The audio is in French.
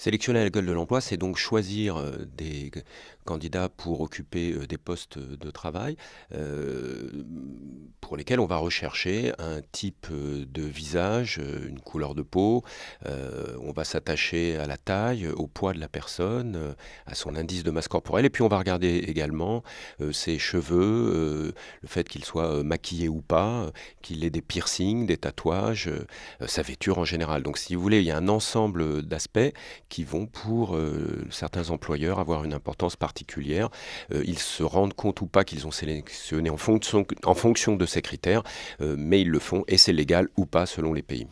Sélectionner à la gueule de l'emploi, c'est donc choisir euh, des candidats pour occuper euh, des postes de travail, euh, lesquels on va rechercher un type euh, de visage, euh, une couleur de peau. Euh, on va s'attacher à la taille, au poids de la personne, à son indice de masse corporelle. Et puis on va regarder également ses cheveux, le fait qu'il soit maquillé ou pas, qu'il ait des piercings, des tatouages, sa vêture en général. Donc si vous voulez, il y a un ensemble d'aspects qui vont pour certains employeurs avoir une importance particulière. ils se rendent compte ou pas qu'ils ont sélectionné en fonction, en fonction de ces critères, euh, mais ils le font et c'est légal ou pas selon les pays.